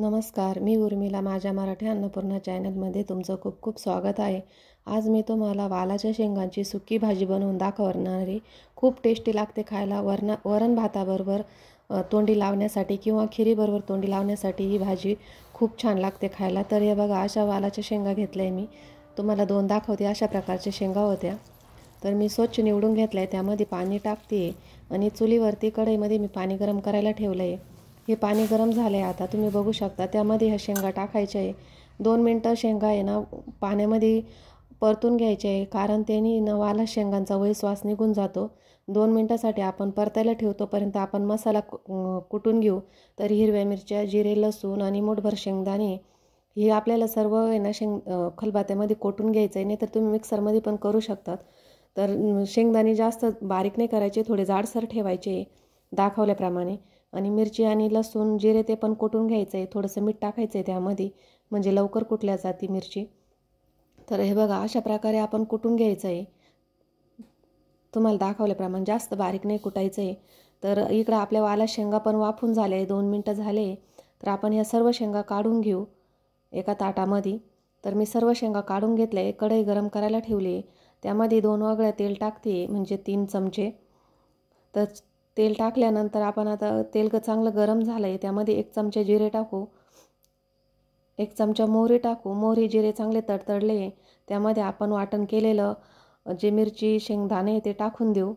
नमस्कार मी उर्मिला माझ्या मराठी अन्नपूर्णा चॅनलमध्ये तुमचं खूप खूप स्वागत आहे आज मी तुम्हाला वालाच्या शेंगांची सुकी भाजी बनवून दाखवणारी खूप टेस्टी लागते खायला वरण वरण भाताबरोबर तोंडी लावण्यासाठी किंवा खिरीबरोबर तोंडी लावण्यासाठी ही भाजी खूप छान लागते खायला तर हे बघा अशा वालाच्या शेंगा घेतल्या आहे मी तुम्हाला दोन दाखवते अशा प्रकारच्या शेंगा होत्या तर मी स्वच्छ निवडून घेतलं आहे त्यामध्ये पाणी टाकते आणि चुलीवरती कढईमध्ये मी पाणी गरम करायला ठेवलं आहे हे पाणी गरम झालं आहे आता तुम्ही बघू शकता त्यामध्ये ह्या शेंगा टाकायच्या आहे दोन मिनटं शेंगा आहे ना पाण्यामध्ये परतून घ्यायचे आहे कारण त्यांनी वाला शेंगांचा वयस्वास निघून जातो दोन मिनटासाठी आपण परतायला ठेवतोपर्यंत आपण मसाला कुटून घेऊ तर हिरव्या मिरच्या जिरे लसूण आणि मोठभर शेंगदाणे हे आपल्याला सर्व आहे ना शेंग खलबात्यामध्ये कोटून घ्यायचं आहे नाही तर तुम्ही मिक्सरमध्ये पण करू शकतात तर शेंगदाणे जास्त बारीक नाही करायचे थोडे जाडसर ठेवायचे दाखवल्याप्रमाणे आणि मिरची आणि लसूण जिरे ते पण कुटून घ्यायचं आहे थोडंसं मीठ टाकायचं आहे त्यामध्ये म्हणजे लवकर कुटल्या जाती मिरची तर हे बघा अशा प्रकारे आपण कुटून घ्यायचं आहे तुम्हाला दाखवल्याप्रमाणे जास्त बारीक नाही कुटायचं आहे तर इकडं आपल्या वाला शेंगा पण वाफून झाले दोन मिनटं झाले तर आपण ह्या सर्व शेंगा काढून घेऊ एका ताटामध्ये तर मी सर्व शेंगा काढून घेतल्या कढई गरम करायला ठेवली त्यामध्ये दोन वगळ्या तेल टाकते म्हणजे तीन चमचे तर तेल टाकल्यानंतर आपण आता तेल चांगलं गरम झालं आहे त्यामध्ये एक चमचा जिरे टाकू एक चमचा मोहरी टाकू मोहरी जिरे चांगले तडतडले त्यामध्ये आपण वाटण केलेलं जे मिरची शेंगदाणे ते टाकून देऊ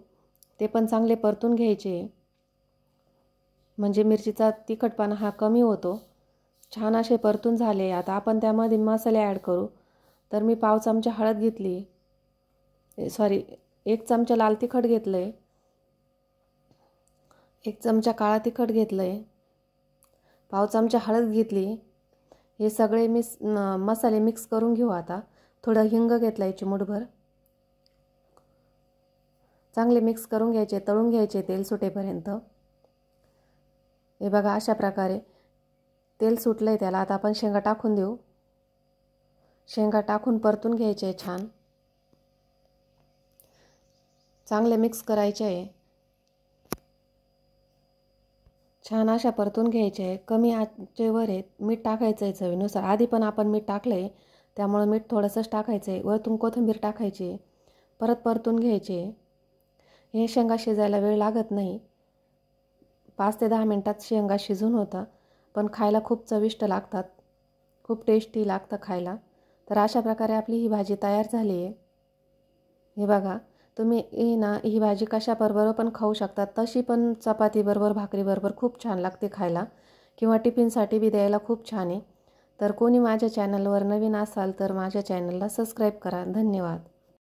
ते पण चांगले परतून घ्यायचे म्हणजे मिरचीचा तिखटपणा हा कमी होतो छान असे परतून झाले आता आपण त्यामध्ये मसाले ॲड करू तर मी पाव चमचा हळद घेतली सॉरी एक चमचा लाल तिखट घेतलं आहे एक चमचा काळा तिखट घेतलं आहे पाव चमचा हळद घेतली हे सगळे मिस मसाले मिक्स करून घेऊ आता थोडं हिंग घेतलं आहे चिमूटभर चांगले मिक्स करून घ्यायचे तळून घ्यायचे तेल सुटेपर्यंत हे बघा अशा प्रकारे तेल सुटलं आहे त्याला आता आपण शेंगा टाकून देऊ शेंगा टाकून परतून घ्यायचे छान चांगले मिक्स करायचे आहे छान अशा परतून घ्यायचे आहे कमी आचेवर आहेत मीठ टाकायचं आहे चवीनुसार आधी पण आपण मीठ टाकलं आहे त्यामुळं मीठ थोडंसंच टाकायचं आहे वरतून कोथिंबीर टाकायची परत परतून घ्यायचे हे शेंगा शिजायला वेळ लागत नाही पाच ते दहा मिनटात शेंगा शिजून होतं पण खायला खूप चविष्ट लागतात खूप टेस्टी लागतं खायला तर अशा प्रकारे आपली ही भाजी तयार झाली आहे हे बघा तुम्ही ही ना ही भाजी कशाबरोबर पण खाऊ शकता तशी पण चपातीबरोबर भाकरीबरोबर खूप छान लागते खायला किंवा टिफिनसाठी बी द्यायला खूप छान आहे तर कोणी माझ्या चॅनलवर नवीन असाल तर माझ्या चॅनलला सबस्क्राईब करा धन्यवाद